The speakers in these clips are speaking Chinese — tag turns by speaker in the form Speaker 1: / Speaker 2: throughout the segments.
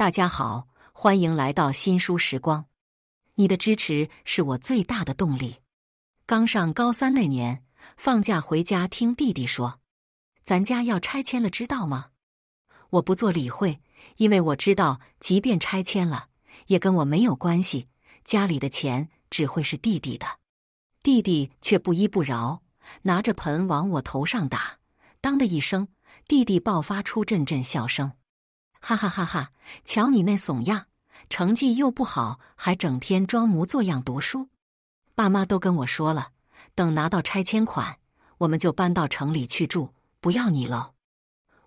Speaker 1: 大家好，欢迎来到新书时光。你的支持是我最大的动力。刚上高三那年，放假回家，听弟弟说，咱家要拆迁了，知道吗？我不做理会，因为我知道，即便拆迁了，也跟我没有关系。家里的钱只会是弟弟的。弟弟却不依不饶，拿着盆往我头上打，当的一声，弟弟爆发出阵阵笑声。哈哈哈！哈，瞧你那怂样，成绩又不好，还整天装模作样读书。爸妈都跟我说了，等拿到拆迁款，我们就搬到城里去住，不要你了。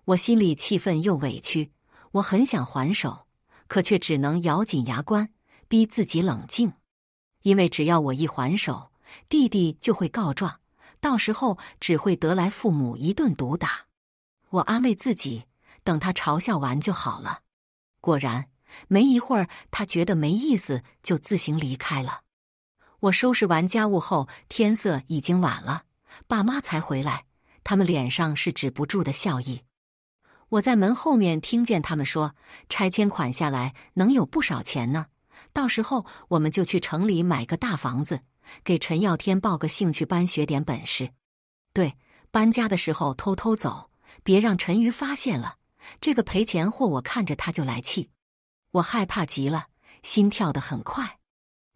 Speaker 1: 我心里气愤又委屈，我很想还手，可却只能咬紧牙关，逼自己冷静。因为只要我一还手，弟弟就会告状，到时候只会得来父母一顿毒打。我安慰自己。等他嘲笑完就好了。果然，没一会儿，他觉得没意思，就自行离开了。我收拾完家务后，天色已经晚了，爸妈才回来。他们脸上是止不住的笑意。我在门后面听见他们说：“拆迁款下来能有不少钱呢，到时候我们就去城里买个大房子，给陈耀天报个兴趣班，学点本事。对，搬家的时候偷偷走，别让陈鱼发现了。”这个赔钱货，我看着他就来气，我害怕极了，心跳得很快，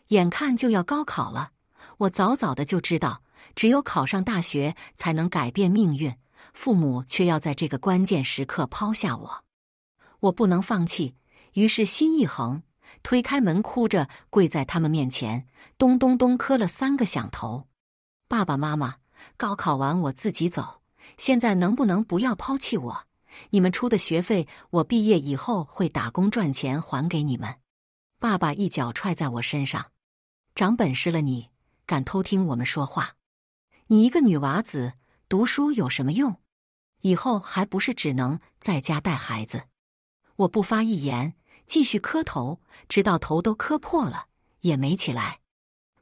Speaker 1: 眼看就要高考了，我早早的就知道，只有考上大学才能改变命运，父母却要在这个关键时刻抛下我，我不能放弃，于是心一横，推开门，哭着跪在他们面前，咚咚咚磕了三个响头，爸爸妈妈，高考完我自己走，现在能不能不要抛弃我？你们出的学费，我毕业以后会打工赚钱还给你们。爸爸一脚踹在我身上，长本事了你，敢偷听我们说话？你一个女娃子读书有什么用？以后还不是只能在家带孩子？我不发一言，继续磕头，直到头都磕破了也没起来。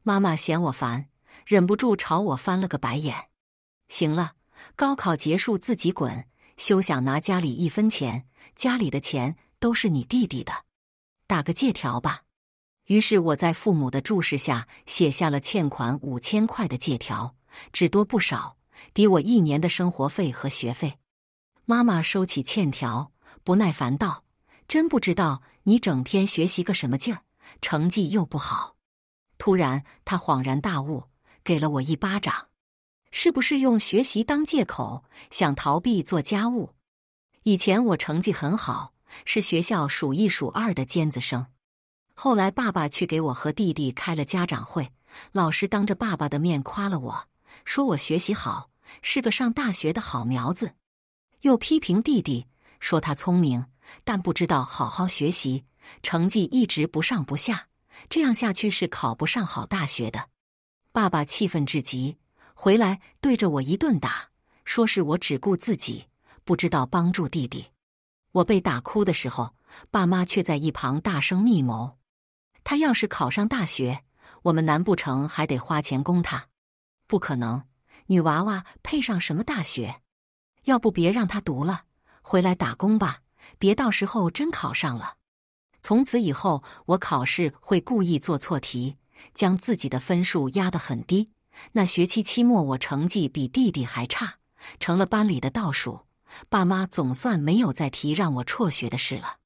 Speaker 1: 妈妈嫌我烦，忍不住朝我翻了个白眼。行了，高考结束自己滚。休想拿家里一分钱，家里的钱都是你弟弟的，打个借条吧。于是我在父母的注视下写下了欠款五千块的借条，只多不少，抵我一年的生活费和学费。妈妈收起欠条，不耐烦道：“真不知道你整天学习个什么劲儿，成绩又不好。”突然，他恍然大悟，给了我一巴掌。是不是用学习当借口想逃避做家务？以前我成绩很好，是学校数一数二的尖子生。后来爸爸去给我和弟弟开了家长会，老师当着爸爸的面夸了我，说我学习好，是个上大学的好苗子。又批评弟弟，说他聪明但不知道好好学习，成绩一直不上不下，这样下去是考不上好大学的。爸爸气愤至极。回来对着我一顿打，说是我只顾自己，不知道帮助弟弟。我被打哭的时候，爸妈却在一旁大声密谋：他要是考上大学，我们难不成还得花钱供他？不可能，女娃娃配上什么大学？要不别让他读了，回来打工吧。别到时候真考上了，从此以后我考试会故意做错题，将自己的分数压得很低。那学期期末，我成绩比弟弟还差，成了班里的倒数。爸妈总算没有再提让我辍学的事了。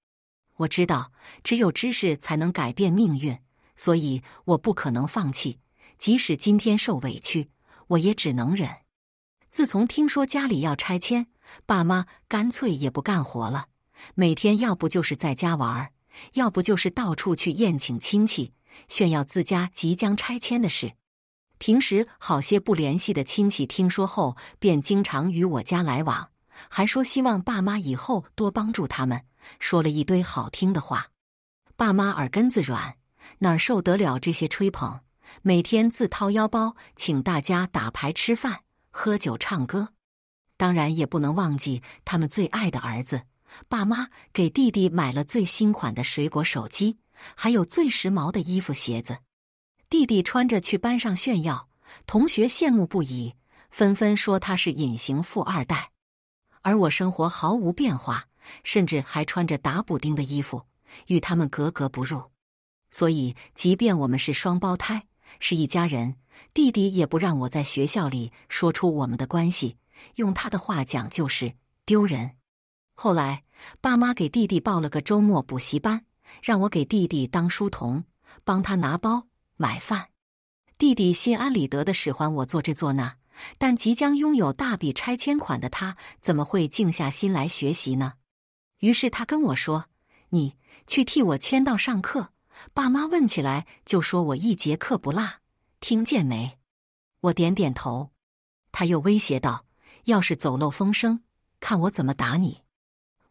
Speaker 1: 我知道，只有知识才能改变命运，所以我不可能放弃。即使今天受委屈，我也只能忍。自从听说家里要拆迁，爸妈干脆也不干活了，每天要不就是在家玩，要不就是到处去宴请亲戚，炫耀自家即将拆迁的事。平时好些不联系的亲戚听说后，便经常与我家来往，还说希望爸妈以后多帮助他们，说了一堆好听的话。爸妈耳根子软，哪受得了这些吹捧？每天自掏腰包请大家打牌、吃饭、喝酒、唱歌，当然也不能忘记他们最爱的儿子。爸妈给弟弟买了最新款的水果手机，还有最时髦的衣服、鞋子。弟弟穿着去班上炫耀，同学羡慕不已，纷纷说他是隐形富二代。而我生活毫无变化，甚至还穿着打补丁的衣服，与他们格格不入。所以，即便我们是双胞胎，是一家人，弟弟也不让我在学校里说出我们的关系。用他的话讲，就是丢人。后来，爸妈给弟弟报了个周末补习班，让我给弟弟当书童，帮他拿包。买饭，弟弟心安理得的使唤我做这做那，但即将拥有大笔拆迁款的他，怎么会静下心来学习呢？于是他跟我说：“你去替我签到上课，爸妈问起来就说我一节课不落。”听见没？我点点头。他又威胁道：“要是走漏风声，看我怎么打你！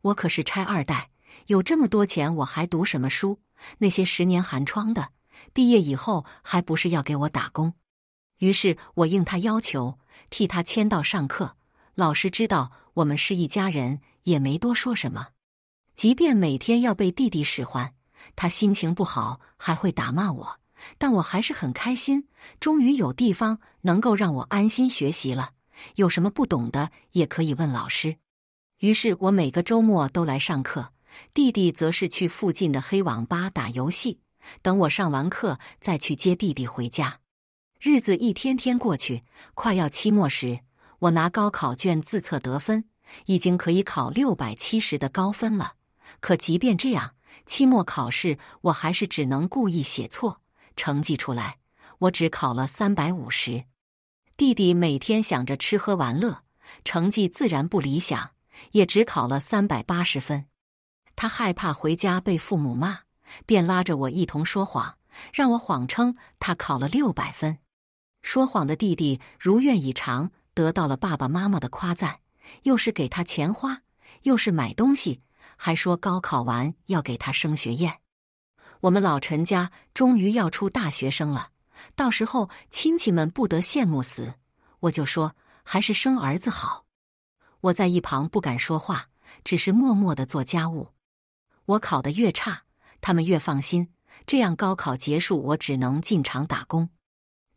Speaker 1: 我可是拆二代，有这么多钱，我还读什么书？那些十年寒窗的。”毕业以后还不是要给我打工，于是我应他要求替他签到上课。老师知道我们是一家人，也没多说什么。即便每天要被弟弟使唤，他心情不好还会打骂我，但我还是很开心。终于有地方能够让我安心学习了，有什么不懂的也可以问老师。于是我每个周末都来上课，弟弟则是去附近的黑网吧打游戏。等我上完课再去接弟弟回家。日子一天天过去，快要期末时，我拿高考卷自测得分，已经可以考六百七十的高分了。可即便这样，期末考试我还是只能故意写错，成绩出来，我只考了三百五十。弟弟每天想着吃喝玩乐，成绩自然不理想，也只考了三百八十分。他害怕回家被父母骂。便拉着我一同说谎，让我谎称他考了六百分。说谎的弟弟如愿以偿，得到了爸爸妈妈的夸赞，又是给他钱花，又是买东西，还说高考完要给他升学宴。我们老陈家终于要出大学生了，到时候亲戚们不得羡慕死。我就说还是生儿子好。我在一旁不敢说话，只是默默的做家务。我考得越差。他们越放心，这样高考结束，我只能进厂打工。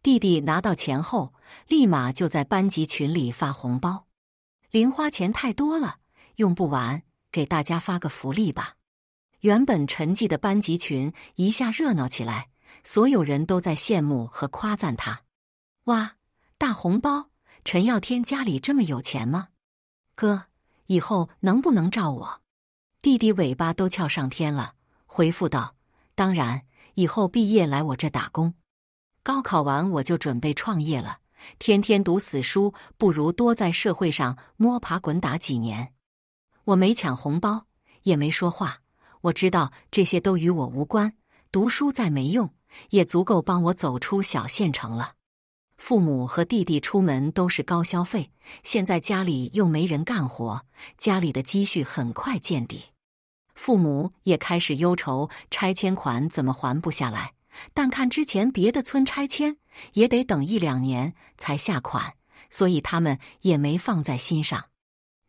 Speaker 1: 弟弟拿到钱后，立马就在班级群里发红包，零花钱太多了，用不完，给大家发个福利吧。原本沉寂的班级群一下热闹起来，所有人都在羡慕和夸赞他。哇，大红包！陈耀天家里这么有钱吗？哥，以后能不能照我？弟弟尾巴都翘上天了。回复道：“当然，以后毕业来我这打工。高考完我就准备创业了。天天读死书，不如多在社会上摸爬滚打几年。我没抢红包，也没说话。我知道这些都与我无关。读书再没用，也足够帮我走出小县城了。父母和弟弟出门都是高消费，现在家里又没人干活，家里的积蓄很快见底。”父母也开始忧愁，拆迁款怎么还不下来？但看之前别的村拆迁也得等一两年才下款，所以他们也没放在心上。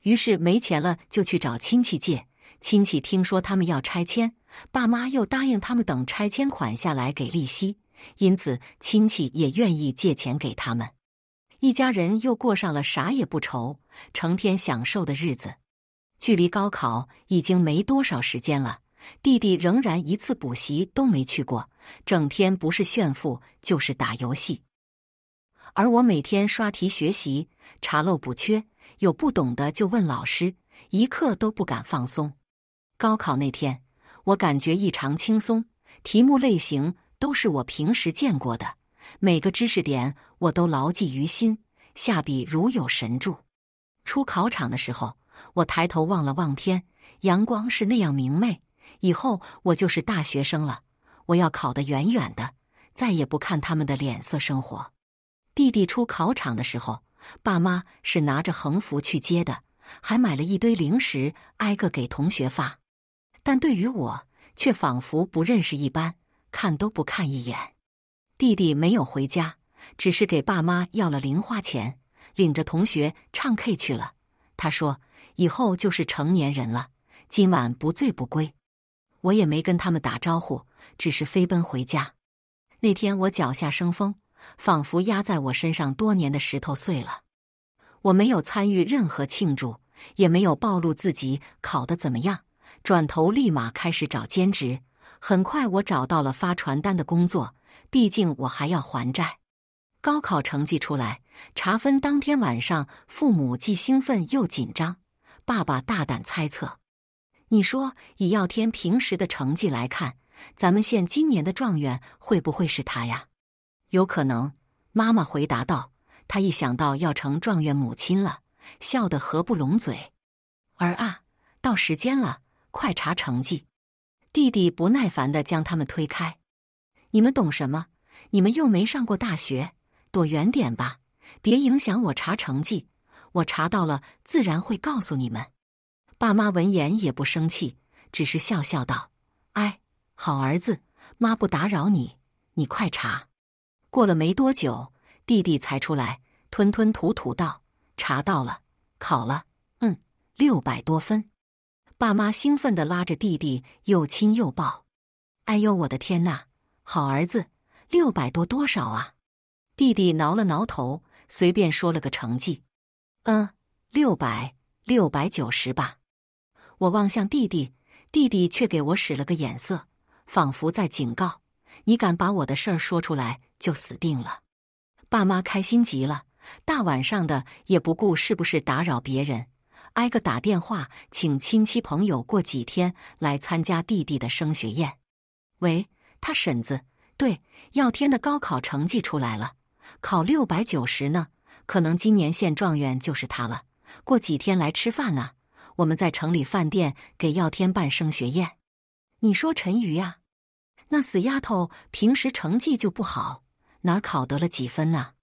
Speaker 1: 于是没钱了就去找亲戚借，亲戚听说他们要拆迁，爸妈又答应他们等拆迁款下来给利息，因此亲戚也愿意借钱给他们。一家人又过上了啥也不愁、成天享受的日子。距离高考已经没多少时间了，弟弟仍然一次补习都没去过，整天不是炫富就是打游戏，而我每天刷题学习，查漏补缺，有不懂的就问老师，一刻都不敢放松。高考那天，我感觉异常轻松，题目类型都是我平时见过的，每个知识点我都牢记于心，下笔如有神助。出考场的时候。我抬头望了望天，阳光是那样明媚。以后我就是大学生了，我要考得远远的，再也不看他们的脸色生活。弟弟出考场的时候，爸妈是拿着横幅去接的，还买了一堆零食，挨个给同学发。但对于我，却仿佛不认识一般，看都不看一眼。弟弟没有回家，只是给爸妈要了零花钱，领着同学唱 K 去了。他说。以后就是成年人了，今晚不醉不归。我也没跟他们打招呼，只是飞奔回家。那天我脚下生风，仿佛压在我身上多年的石头碎了。我没有参与任何庆祝，也没有暴露自己考得怎么样。转头立马开始找兼职，很快我找到了发传单的工作。毕竟我还要还债。高考成绩出来查分当天晚上，父母既兴奋又紧张。爸爸大胆猜测：“你说以耀天平时的成绩来看，咱们县今年的状元会不会是他呀？”“有可能。”妈妈回答道。他一想到要成状元母亲了，笑得合不拢嘴。儿啊，到时间了，快查成绩！弟弟不耐烦的将他们推开：“你们懂什么？你们又没上过大学，躲远点吧，别影响我查成绩。”我查到了，自然会告诉你们。爸妈闻言也不生气，只是笑笑道：“哎，好儿子，妈不打扰你，你快查。”过了没多久，弟弟才出来，吞吞吐吐道：“查到了，考了，嗯，六百多分。”爸妈兴奋的拉着弟弟又亲又抱。“哎呦我的天呐，好儿子，六百多多少啊？”弟弟挠了挠头，随便说了个成绩。嗯，六百六百九十吧。我望向弟弟，弟弟却给我使了个眼色，仿佛在警告：你敢把我的事儿说出来，就死定了。爸妈开心极了，大晚上的也不顾是不是打扰别人，挨个打电话请亲戚朋友过几天来参加弟弟的升学宴。喂，他婶子，对，耀天的高考成绩出来了，考六百九十呢。可能今年县状元就是他了。过几天来吃饭啊，我们在城里饭店给耀天办升学宴。你说陈瑜啊，那死丫头平时成绩就不好，哪考得了几分啊？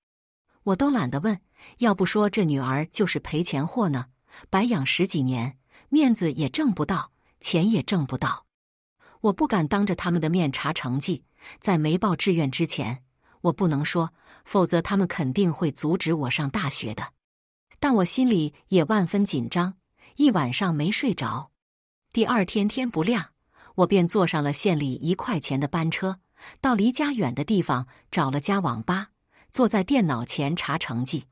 Speaker 1: 我都懒得问。要不说这女儿就是赔钱货呢，白养十几年，面子也挣不到，钱也挣不到。我不敢当着他们的面查成绩，在没报志愿之前。我不能说，否则他们肯定会阻止我上大学的。但我心里也万分紧张，一晚上没睡着。第二天天不亮，我便坐上了县里一块钱的班车，到离家远的地方找了家网吧，坐在电脑前查成绩。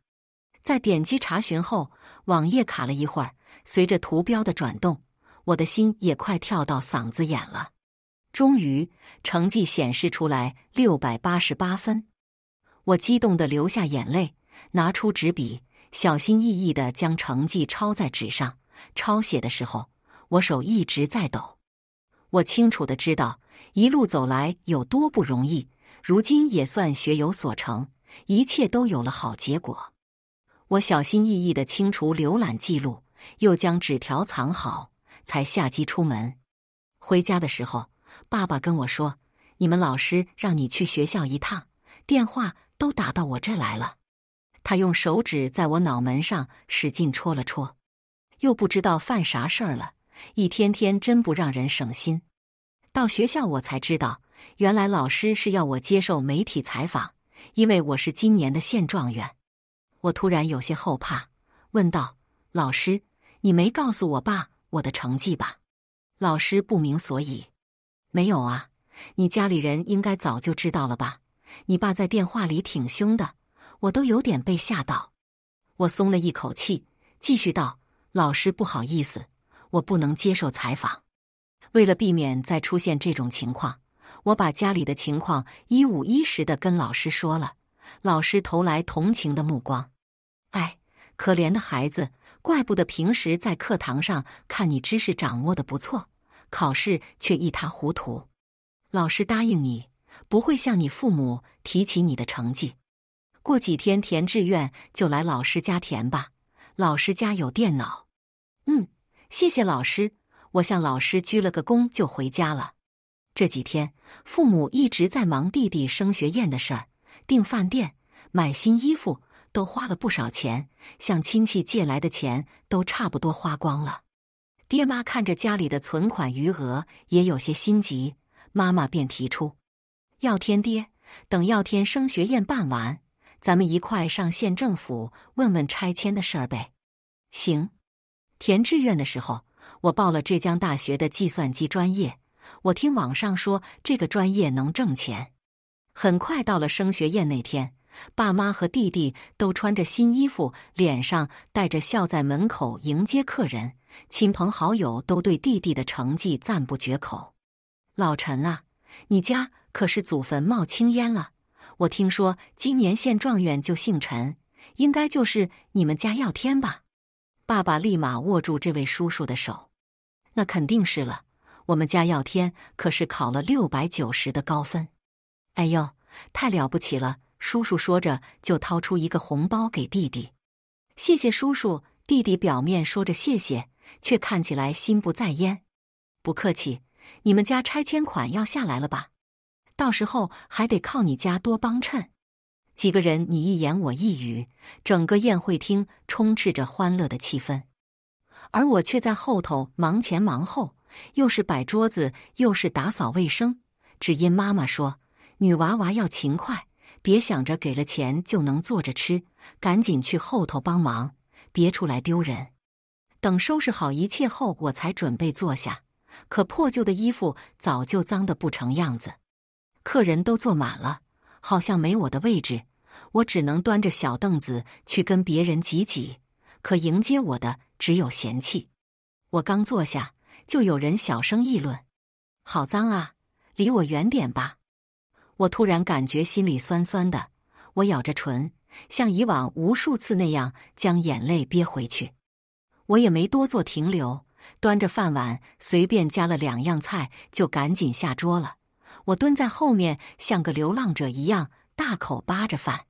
Speaker 1: 在点击查询后，网页卡了一会儿，随着图标的转动，我的心也快跳到嗓子眼了。终于成绩显示出来，六百八十八分。我激动的流下眼泪，拿出纸笔，小心翼翼的将成绩抄在纸上。抄写的时候，我手一直在抖。我清楚的知道一路走来有多不容易，如今也算学有所成，一切都有了好结果。我小心翼翼的清除浏览记录，又将纸条藏好，才下机出门。回家的时候。爸爸跟我说：“你们老师让你去学校一趟，电话都打到我这来了。”他用手指在我脑门上使劲戳了戳，又不知道犯啥事儿了。一天天真不让人省心。到学校我才知道，原来老师是要我接受媒体采访，因为我是今年的县状元。我突然有些后怕，问道：“老师，你没告诉我爸我的成绩吧？”老师不明所以。没有啊，你家里人应该早就知道了吧？你爸在电话里挺凶的，我都有点被吓到。我松了一口气，继续道：“老师，不好意思，我不能接受采访。为了避免再出现这种情况，我把家里的情况一五一十的跟老师说了。”老师投来同情的目光：“哎，可怜的孩子，怪不得平时在课堂上看你知识掌握的不错。”考试却一塌糊涂，老师答应你不会向你父母提起你的成绩。过几天填志愿就来老师家填吧，老师家有电脑。嗯，谢谢老师，我向老师鞠了个躬就回家了。这几天父母一直在忙弟弟升学宴的事儿，订饭店、买新衣服都花了不少钱，向亲戚借来的钱都差不多花光了。爹妈看着家里的存款余额，也有些心急。妈妈便提出，耀天爹，等耀天升学宴办完，咱们一块上县政府问问拆迁的事儿呗。行。填志愿的时候，我报了浙江大学的计算机专业。我听网上说这个专业能挣钱。很快到了升学宴那天，爸妈和弟弟都穿着新衣服，脸上带着笑，在门口迎接客人。亲朋好友都对弟弟的成绩赞不绝口。老陈啊，你家可是祖坟冒青烟了！我听说今年县状元就姓陈，应该就是你们家耀天吧？爸爸立马握住这位叔叔的手。那肯定是了，我们家耀天可是考了六百九十的高分。哎呦，太了不起了！叔叔说着就掏出一个红包给弟弟。谢谢叔叔，弟弟表面说着谢谢。却看起来心不在焉。不客气，你们家拆迁款要下来了吧？到时候还得靠你家多帮衬。几个人你一言我一语，整个宴会厅充斥着欢乐的气氛。而我却在后头忙前忙后，又是摆桌子，又是打扫卫生。只因妈妈说，女娃娃要勤快，别想着给了钱就能坐着吃，赶紧去后头帮忙，别出来丢人。等收拾好一切后，我才准备坐下。可破旧的衣服早就脏得不成样子，客人都坐满了，好像没我的位置。我只能端着小凳子去跟别人挤挤。可迎接我的只有嫌弃。我刚坐下，就有人小声议论：“好脏啊，离我远点吧。”我突然感觉心里酸酸的，我咬着唇，像以往无数次那样将眼泪憋回去。我也没多做停留，端着饭碗随便夹了两样菜，就赶紧下桌了。我蹲在后面，像个流浪者一样，大口扒着饭，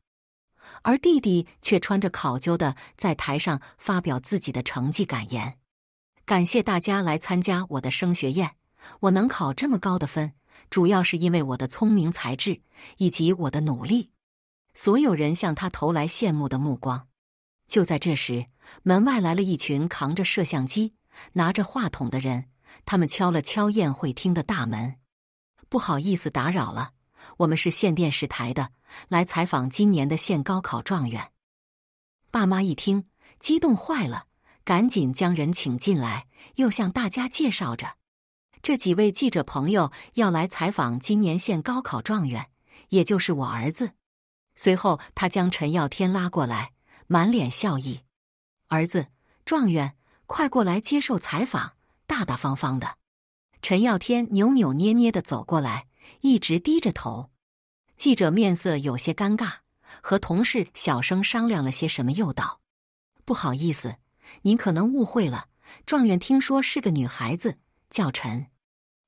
Speaker 1: 而弟弟却穿着考究的，在台上发表自己的成绩感言：“感谢大家来参加我的升学宴，我能考这么高的分，主要是因为我的聪明才智以及我的努力。”所有人向他投来羡慕的目光。就在这时，门外来了一群扛着摄像机、拿着话筒的人。他们敲了敲宴会厅的大门：“不好意思，打扰了，我们是县电视台的，来采访今年的县高考状元。”爸妈一听，激动坏了，赶紧将人请进来，又向大家介绍着：“这几位记者朋友要来采访今年县高考状元，也就是我儿子。”随后，他将陈耀天拉过来。满脸笑意，儿子，状元，快过来接受采访，大大方方的。陈耀天扭扭捏捏的走过来，一直低着头。记者面色有些尴尬，和同事小声商量了些什么，又道：“不好意思，您可能误会了。状元听说是个女孩子，叫陈，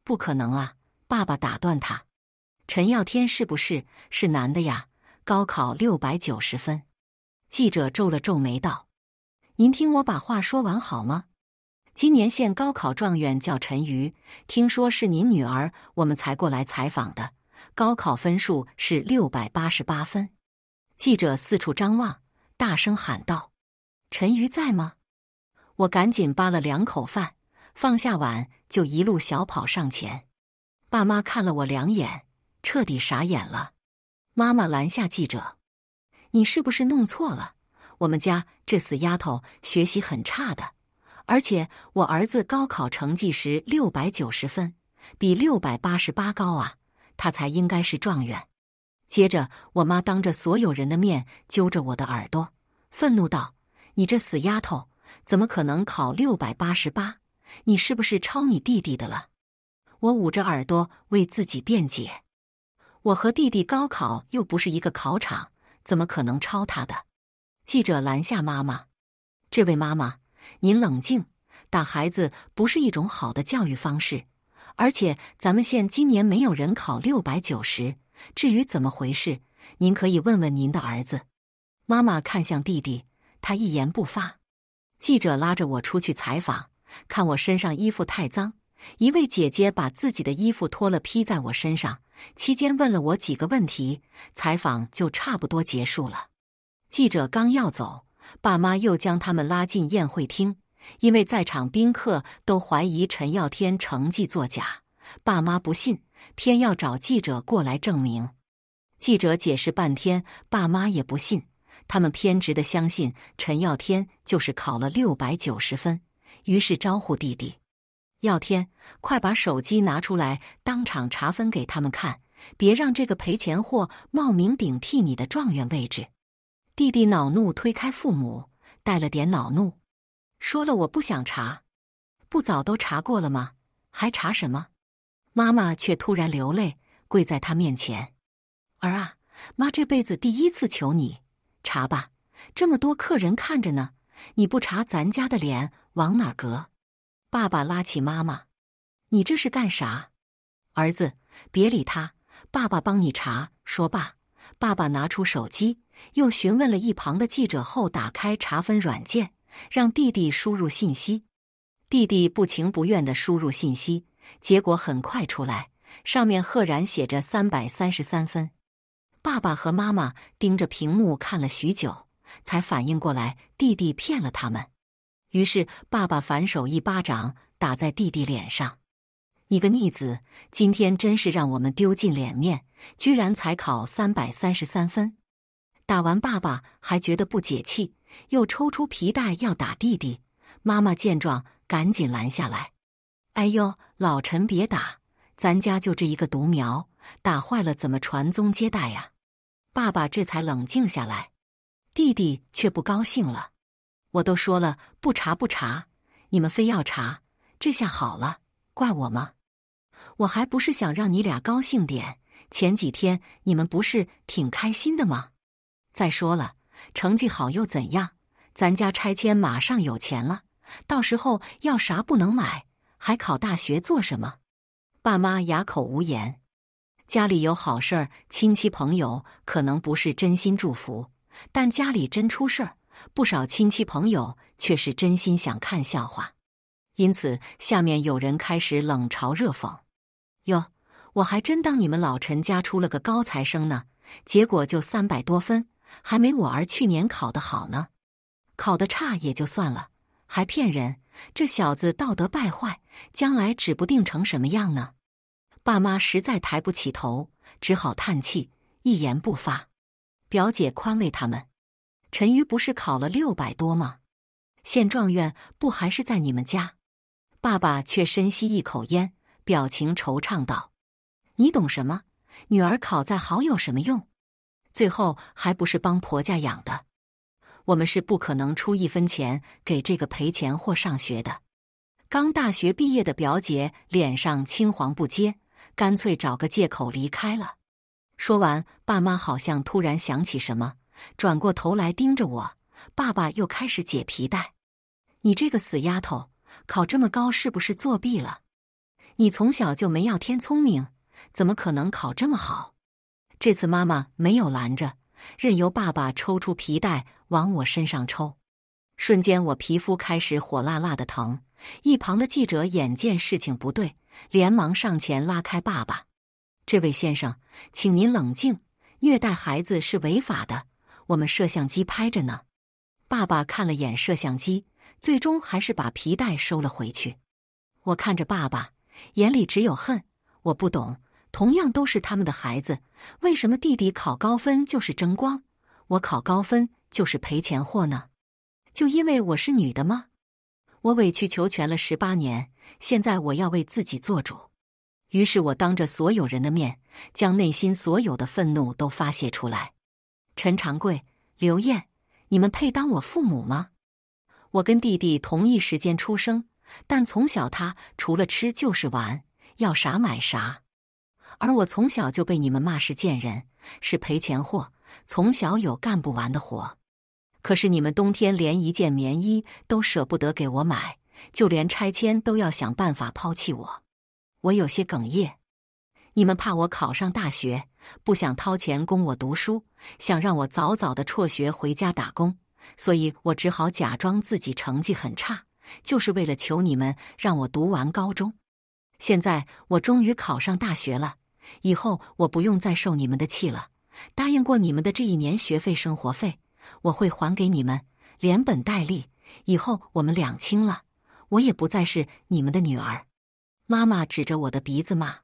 Speaker 1: 不可能啊！”爸爸打断他：“陈耀天是不是是男的呀？高考六百九十分。”记者皱了皱眉，道：“您听我把话说完好吗？今年县高考状元叫陈瑜，听说是您女儿，我们才过来采访的。高考分数是六百八十八分。”记者四处张望，大声喊道：“陈瑜在吗？”我赶紧扒了两口饭，放下碗，就一路小跑上前。爸妈看了我两眼，彻底傻眼了。妈妈拦下记者。你是不是弄错了？我们家这死丫头学习很差的，而且我儿子高考成绩是六百九十分，比六百八十八高啊，他才应该是状元。接着，我妈当着所有人的面揪着我的耳朵，愤怒道：“你这死丫头，怎么可能考六百八十八？你是不是抄你弟弟的了？”我捂着耳朵为自己辩解：“我和弟弟高考又不是一个考场。”怎么可能抄他的？记者拦下妈妈：“这位妈妈，您冷静，打孩子不是一种好的教育方式。而且咱们县今年没有人考六百九十。至于怎么回事，您可以问问您的儿子。”妈妈看向弟弟，他一言不发。记者拉着我出去采访，看我身上衣服太脏。一位姐姐把自己的衣服脱了披在我身上，期间问了我几个问题，采访就差不多结束了。记者刚要走，爸妈又将他们拉进宴会厅，因为在场宾客都怀疑陈耀天成绩作假，爸妈不信，偏要找记者过来证明。记者解释半天，爸妈也不信，他们偏执的相信陈耀天就是考了六百九十分，于是招呼弟弟。耀天，快把手机拿出来，当场查分给他们看，别让这个赔钱货冒名顶替你的状元位置！弟弟恼怒推开父母，带了点恼怒，说了：“我不想查，不早都查过了吗？还查什么？”妈妈却突然流泪，跪在他面前：“儿啊，妈这辈子第一次求你，查吧，这么多客人看着呢，你不查，咱家的脸往哪搁？”爸爸拉起妈妈：“你这是干啥？”儿子，别理他，爸爸帮你查。说罢，爸爸拿出手机，又询问了一旁的记者后，打开查分软件，让弟弟输入信息。弟弟不情不愿的输入信息，结果很快出来，上面赫然写着三百三十三分。爸爸和妈妈盯着屏幕看了许久，才反应过来，弟弟骗了他们。于是，爸爸反手一巴掌打在弟弟脸上。“你个逆子，今天真是让我们丢尽脸面，居然才考三百三十三分！”打完，爸爸还觉得不解气，又抽出皮带要打弟弟。妈妈见状，赶紧拦下来。“哎呦，老陈，别打，咱家就这一个独苗，打坏了怎么传宗接代呀？”爸爸这才冷静下来，弟弟却不高兴了。我都说了不查不查，你们非要查，这下好了，怪我吗？我还不是想让你俩高兴点。前几天你们不是挺开心的吗？再说了，成绩好又怎样？咱家拆迁马上有钱了，到时候要啥不能买，还考大学做什么？爸妈哑口无言。家里有好事儿，亲戚朋友可能不是真心祝福，但家里真出事儿。不少亲戚朋友却是真心想看笑话，因此下面有人开始冷嘲热讽：“哟，我还真当你们老陈家出了个高材生呢，结果就三百多分，还没我儿去年考的好呢。考的差也就算了，还骗人，这小子道德败坏，将来指不定成什么样呢。”爸妈实在抬不起头，只好叹气，一言不发。表姐宽慰他们。陈瑜不是考了六百多吗？县状元不还是在你们家？爸爸却深吸一口烟，表情惆怅道：“你懂什么？女儿考再好有什么用？最后还不是帮婆家养的。我们是不可能出一分钱给这个赔钱货上学的。”刚大学毕业的表姐脸上青黄不接，干脆找个借口离开了。说完，爸妈好像突然想起什么。转过头来盯着我，爸爸又开始解皮带。你这个死丫头，考这么高是不是作弊了？你从小就没要天聪明，怎么可能考这么好？这次妈妈没有拦着，任由爸爸抽出皮带往我身上抽。瞬间，我皮肤开始火辣辣的疼。一旁的记者眼见事情不对，连忙上前拉开爸爸。这位先生，请您冷静，虐待孩子是违法的。我们摄像机拍着呢，爸爸看了眼摄像机，最终还是把皮带收了回去。我看着爸爸，眼里只有恨。我不懂，同样都是他们的孩子，为什么弟弟考高分就是争光，我考高分就是赔钱货呢？就因为我是女的吗？我委曲求全了十八年，现在我要为自己做主。于是我当着所有人的面，将内心所有的愤怒都发泄出来。陈长贵、刘艳，你们配当我父母吗？我跟弟弟同一时间出生，但从小他除了吃就是玩，要啥买啥，而我从小就被你们骂是贱人，是赔钱货，从小有干不完的活。可是你们冬天连一件棉衣都舍不得给我买，就连拆迁都要想办法抛弃我。我有些哽咽，你们怕我考上大学。不想掏钱供我读书，想让我早早的辍学回家打工，所以我只好假装自己成绩很差，就是为了求你们让我读完高中。现在我终于考上大学了，以后我不用再受你们的气了。答应过你们的这一年学费、生活费，我会还给你们，连本带利。以后我们两清了，我也不再是你们的女儿。妈妈指着我的鼻子骂：“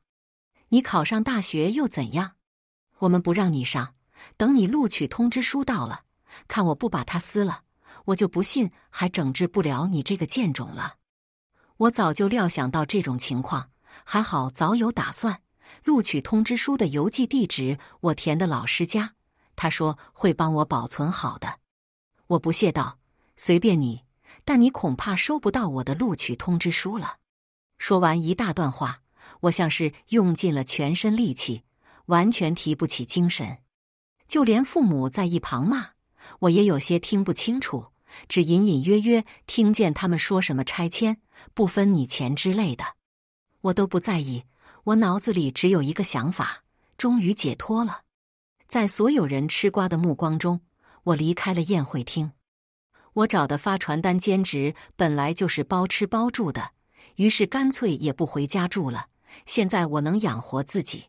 Speaker 1: 你考上大学又怎样？”我们不让你上，等你录取通知书到了，看我不把它撕了！我就不信还整治不了你这个贱种了。我早就料想到这种情况，还好早有打算。录取通知书的邮寄地址我填的老师家，他说会帮我保存好的。我不屑道：“随便你，但你恐怕收不到我的录取通知书了。”说完一大段话，我像是用尽了全身力气。完全提不起精神，就连父母在一旁骂我也有些听不清楚，只隐隐约约听见他们说什么拆迁不分你钱之类的，我都不在意。我脑子里只有一个想法：终于解脱了。在所有人吃瓜的目光中，我离开了宴会厅。我找的发传单兼职本来就是包吃包住的，于是干脆也不回家住了。现在我能养活自己。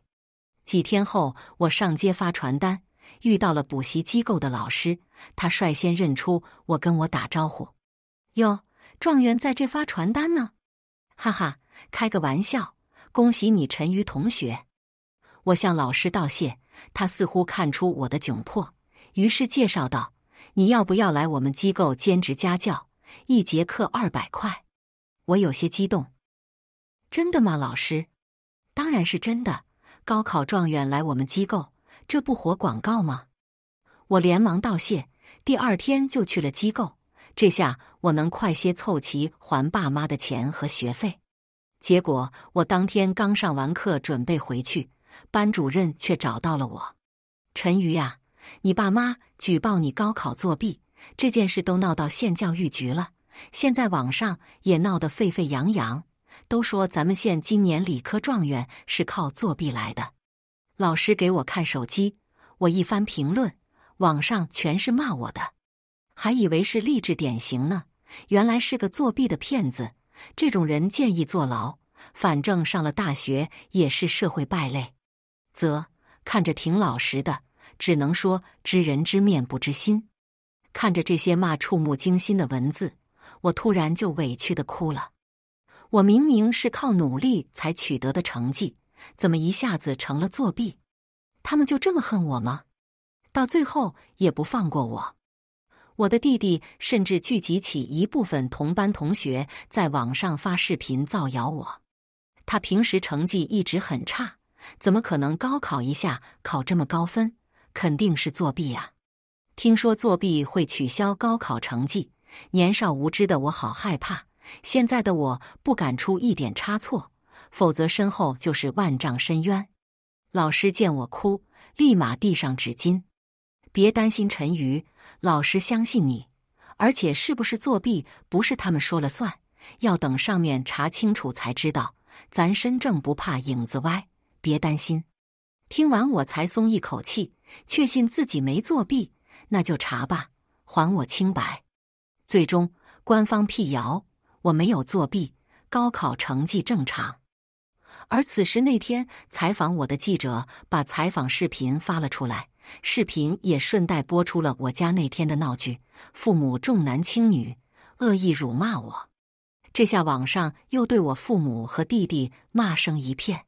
Speaker 1: 几天后，我上街发传单，遇到了补习机构的老师，他率先认出我，跟我打招呼：“哟，状元在这发传单呢！”哈哈，开个玩笑。恭喜你，陈瑜同学！我向老师道谢，他似乎看出我的窘迫，于是介绍道：“你要不要来我们机构兼职家教？一节课二百块。”我有些激动：“真的吗，老师？”“当然是真的。”高考状元来我们机构，这不活广告吗？我连忙道谢。第二天就去了机构，这下我能快些凑齐还爸妈的钱和学费。结果我当天刚上完课，准备回去，班主任却找到了我：“陈瑜呀，你爸妈举报你高考作弊这件事都闹到县教育局了，现在网上也闹得沸沸扬扬。”都说咱们县今年理科状元是靠作弊来的。老师给我看手机，我一番评论，网上全是骂我的。还以为是励志典型呢，原来是个作弊的骗子。这种人建议坐牢，反正上了大学也是社会败类。啧，看着挺老实的，只能说知人知面不知心。看着这些骂触目惊心的文字，我突然就委屈的哭了。我明明是靠努力才取得的成绩，怎么一下子成了作弊？他们就这么恨我吗？到最后也不放过我。我的弟弟甚至聚集起一部分同班同学，在网上发视频造谣我。他平时成绩一直很差，怎么可能高考一下考这么高分？肯定是作弊呀！听说作弊会取消高考成绩，年少无知的我好害怕。现在的我不敢出一点差错，否则身后就是万丈深渊。老师见我哭，立马递上纸巾：“别担心，陈瑜，老师相信你。而且是不是作弊，不是他们说了算，要等上面查清楚才知道。咱身正不怕影子歪，别担心。”听完我才松一口气，确信自己没作弊，那就查吧，还我清白。最终，官方辟谣。我没有作弊，高考成绩正常。而此时那天采访我的记者把采访视频发了出来，视频也顺带播出了我家那天的闹剧：父母重男轻女，恶意辱骂我。这下网上又对我父母和弟弟骂声一片。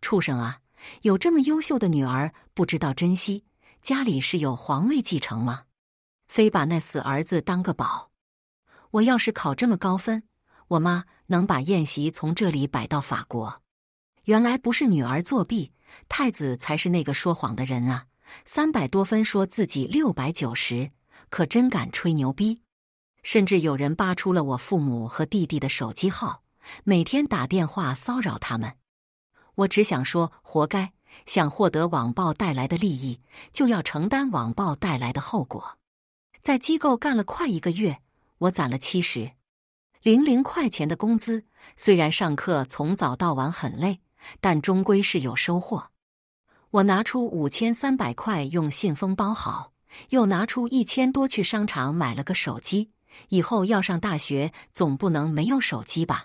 Speaker 1: 畜生啊！有这么优秀的女儿不知道珍惜，家里是有皇位继承吗？非把那死儿子当个宝！我要是考这么高分。我妈能把宴席从这里摆到法国，原来不是女儿作弊，太子才是那个说谎的人啊！三百多分说自己六百九十，可真敢吹牛逼！甚至有人扒出了我父母和弟弟的手机号，每天打电话骚扰他们。我只想说，活该！想获得网暴带来的利益，就要承担网暴带来的后果。在机构干了快一个月，我攒了七十。零零块钱的工资，虽然上课从早到晚很累，但终归是有收获。我拿出五千三百块，用信封包好，又拿出一千多去商场买了个手机。以后要上大学，总不能没有手机吧？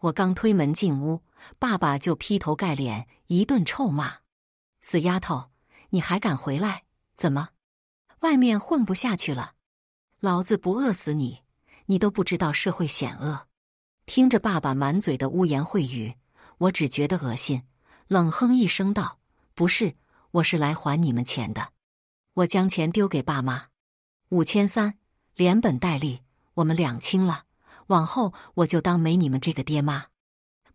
Speaker 1: 我刚推门进屋，爸爸就劈头盖脸一顿臭骂：“死丫头，你还敢回来？怎么，外面混不下去了？老子不饿死你！”你都不知道社会险恶，听着爸爸满嘴的污言秽语，我只觉得恶心，冷哼一声道：“不是，我是来还你们钱的。”我将钱丢给爸妈，五千三，连本带利，我们两清了。往后我就当没你们这个爹妈。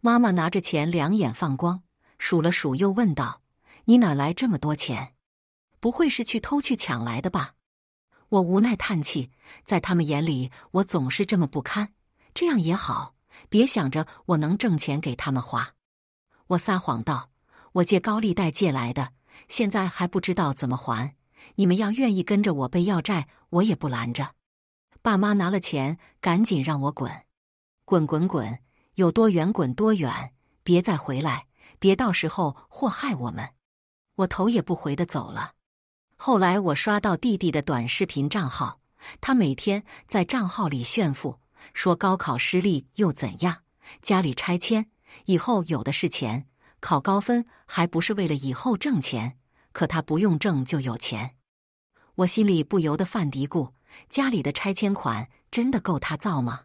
Speaker 1: 妈妈拿着钱，两眼放光，数了数，又问道：“你哪来这么多钱？不会是去偷去抢来的吧？”我无奈叹气，在他们眼里，我总是这么不堪。这样也好，别想着我能挣钱给他们花。我撒谎道：“我借高利贷借来的，现在还不知道怎么还。你们要愿意跟着我背要债，我也不拦着。”爸妈拿了钱，赶紧让我滚，滚滚滚，有多远滚多远，别再回来，别到时候祸害我们。我头也不回的走了。后来我刷到弟弟的短视频账号，他每天在账号里炫富，说高考失利又怎样？家里拆迁以后有的是钱，考高分还不是为了以后挣钱？可他不用挣就有钱，我心里不由得犯嘀咕：家里的拆迁款真的够他造吗？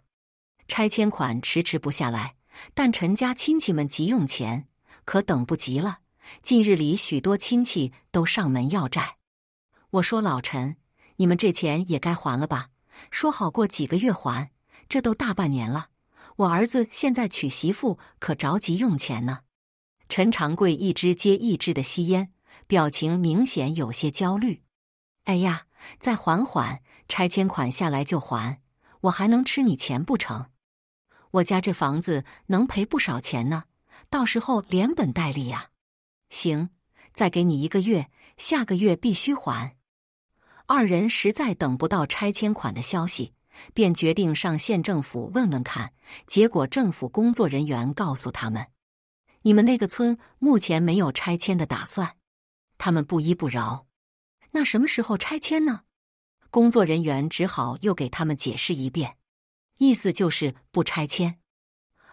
Speaker 1: 拆迁款迟迟不下来，但陈家亲戚们急用钱，可等不及了。近日里，许多亲戚都上门要债。我说老陈，你们这钱也该还了吧？说好过几个月还，这都大半年了。我儿子现在娶媳妇可着急用钱呢。陈长贵一支接一支的吸烟，表情明显有些焦虑。哎呀，再缓缓，拆迁款下来就还，我还能吃你钱不成？我家这房子能赔不少钱呢，到时候连本带利呀。行，再给你一个月，下个月必须还。二人实在等不到拆迁款的消息，便决定上县政府问问看。结果，政府工作人员告诉他们：“你们那个村目前没有拆迁的打算。”他们不依不饶：“那什么时候拆迁呢？”工作人员只好又给他们解释一遍，意思就是不拆迁。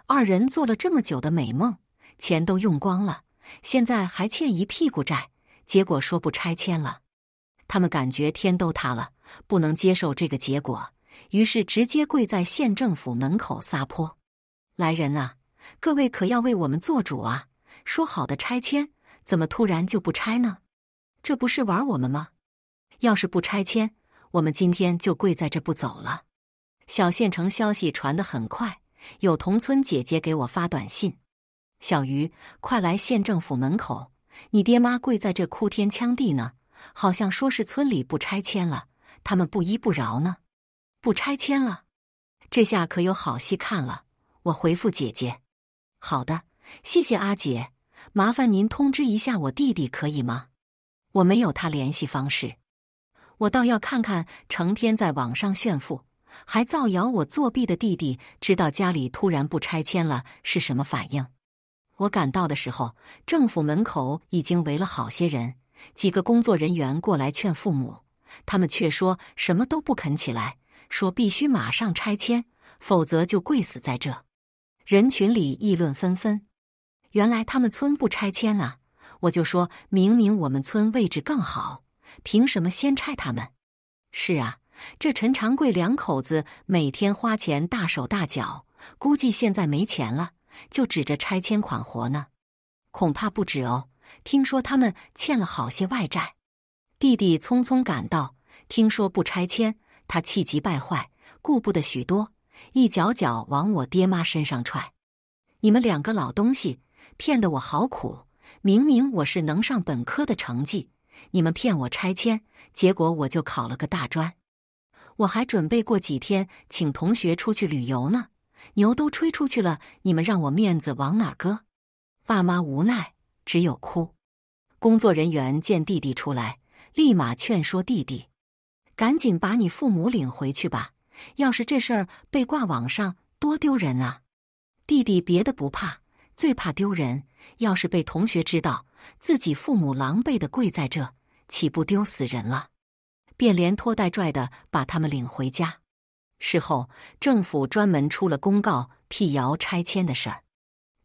Speaker 1: 二人做了这么久的美梦，钱都用光了，现在还欠一屁股债，结果说不拆迁了。他们感觉天都塌了，不能接受这个结果，于是直接跪在县政府门口撒泼：“来人啊，各位可要为我们做主啊！说好的拆迁，怎么突然就不拆呢？这不是玩我们吗？要是不拆迁，我们今天就跪在这不走了。”小县城消息传得很快，有同村姐姐给我发短信：“小鱼，快来县政府门口，你爹妈跪在这哭天抢地呢。”好像说是村里不拆迁了，他们不依不饶呢。不拆迁了，这下可有好戏看了。我回复姐姐：“好的，谢谢阿姐，麻烦您通知一下我弟弟可以吗？我没有他联系方式。我倒要看看，成天在网上炫富还造谣我作弊的弟弟，知道家里突然不拆迁了是什么反应？我赶到的时候，政府门口已经围了好些人。”几个工作人员过来劝父母，他们却说什么都不肯起来，说必须马上拆迁，否则就跪死在这。人群里议论纷纷，原来他们村不拆迁啊！我就说明明我们村位置更好，凭什么先拆他们？是啊，这陈长贵两口子每天花钱大手大脚，估计现在没钱了，就指着拆迁款活呢。恐怕不止哦。听说他们欠了好些外债，弟弟匆匆赶到，听说不拆迁，他气急败坏，顾不得许多，一脚脚往我爹妈身上踹：“你们两个老东西，骗得我好苦！明明我是能上本科的成绩，你们骗我拆迁，结果我就考了个大专。我还准备过几天请同学出去旅游呢，牛都吹出去了，你们让我面子往哪搁？”爸妈无奈。只有哭。工作人员见弟弟出来，立马劝说弟弟：“赶紧把你父母领回去吧！要是这事儿被挂网上，多丢人啊！”弟弟别的不怕，最怕丢人。要是被同学知道，自己父母狼狈的跪在这，岂不丢死人了？便连拖带拽的把他们领回家。事后，政府专门出了公告辟谣拆迁的事儿。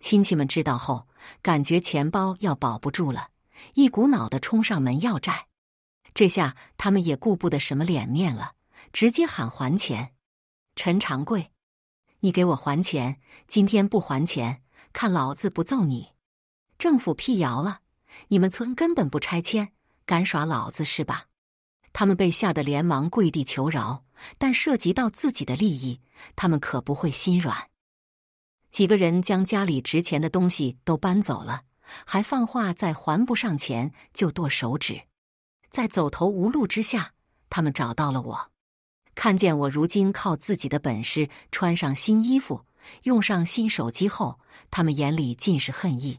Speaker 1: 亲戚们知道后，感觉钱包要保不住了，一股脑的冲上门要债。这下他们也顾不得什么脸面了，直接喊还钱！陈长贵，你给我还钱！今天不还钱，看老子不揍你！政府辟谣了，你们村根本不拆迁，敢耍老子是吧？他们被吓得连忙跪地求饶，但涉及到自己的利益，他们可不会心软。几个人将家里值钱的东西都搬走了，还放话再还不上钱就剁手指。在走投无路之下，他们找到了我。看见我如今靠自己的本事穿上新衣服、用上新手机后，他们眼里尽是恨意。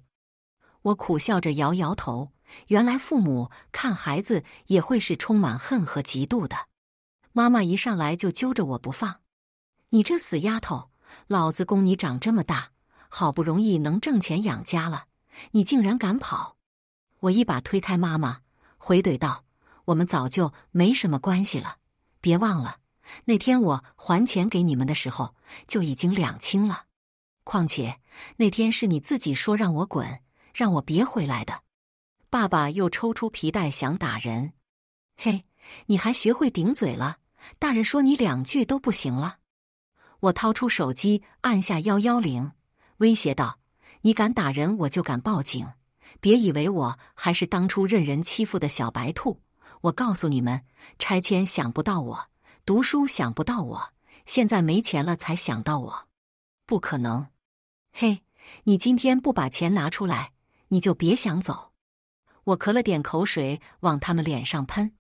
Speaker 1: 我苦笑着摇摇头，原来父母看孩子也会是充满恨和嫉妒的。妈妈一上来就揪着我不放：“你这死丫头！”老子供你长这么大，好不容易能挣钱养家了，你竟然敢跑！我一把推开妈妈，回怼道：“我们早就没什么关系了，别忘了那天我还钱给你们的时候就已经两清了。况且那天是你自己说让我滚，让我别回来的。”爸爸又抽出皮带想打人，嘿，你还学会顶嘴了？大人说你两句都不行了？我掏出手机，按下幺幺零，威胁道：“你敢打人，我就敢报警！别以为我还是当初任人欺负的小白兔！我告诉你们，拆迁想不到我，读书想不到我，现在没钱了才想到我，不可能！嘿，你今天不把钱拿出来，你就别想走！我咳了点口水往他们脸上喷，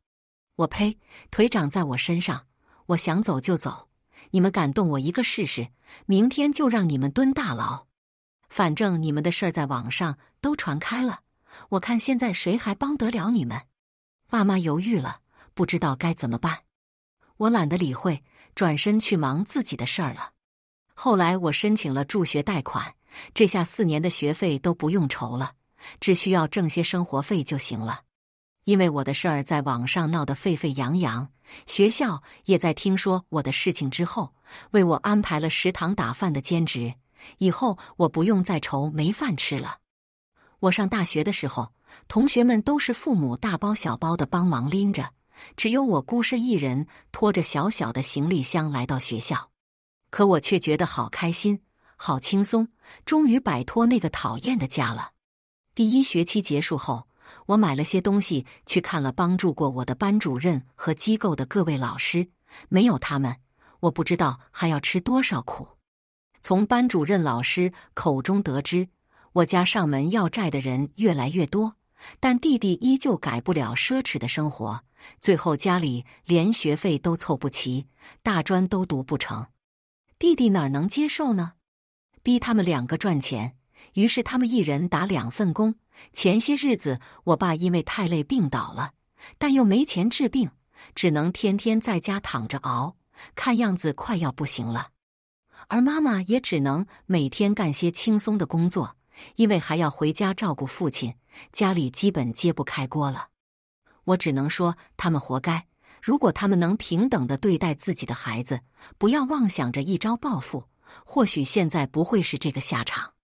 Speaker 1: 我呸！腿长在我身上，我想走就走。”你们敢动我一个试试？明天就让你们蹲大牢！反正你们的事儿在网上都传开了，我看现在谁还帮得了你们？爸妈犹豫了，不知道该怎么办。我懒得理会，转身去忙自己的事儿了。后来我申请了助学贷款，这下四年的学费都不用愁了，只需要挣些生活费就行了。因为我的事儿在网上闹得沸沸扬扬。学校也在听说我的事情之后，为我安排了食堂打饭的兼职，以后我不用再愁没饭吃了。我上大学的时候，同学们都是父母大包小包的帮忙拎着，只有我孤身一人拖着小小的行李箱来到学校，可我却觉得好开心、好轻松，终于摆脱那个讨厌的家了。第一学期结束后。我买了些东西，去看了帮助过我的班主任和机构的各位老师。没有他们，我不知道还要吃多少苦。从班主任老师口中得知，我家上门要债的人越来越多，但弟弟依旧改不了奢侈的生活。最后家里连学费都凑不齐，大专都读不成。弟弟哪能接受呢？逼他们两个赚钱。于是他们一人打两份工。前些日子，我爸因为太累病倒了，但又没钱治病，只能天天在家躺着熬，看样子快要不行了。而妈妈也只能每天干些轻松的工作，因为还要回家照顾父亲，家里基本揭不开锅了。我只能说，他们活该。如果他们能平等的对待自己的孩子，不要妄想着一朝暴富，或许现在不会是这个下场。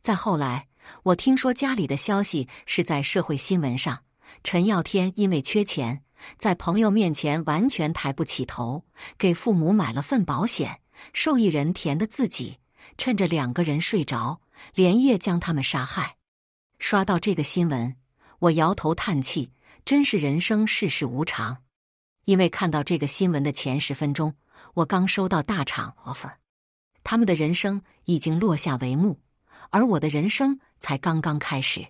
Speaker 1: 再后来，我听说家里的消息是在社会新闻上。陈耀天因为缺钱，在朋友面前完全抬不起头，给父母买了份保险，受益人填的自己。趁着两个人睡着，连夜将他们杀害。刷到这个新闻，我摇头叹气，真是人生世事无常。因为看到这个新闻的前十分钟，我刚收到大厂 offer，他们的人生已经落下帷幕。而我的人生才刚刚开始。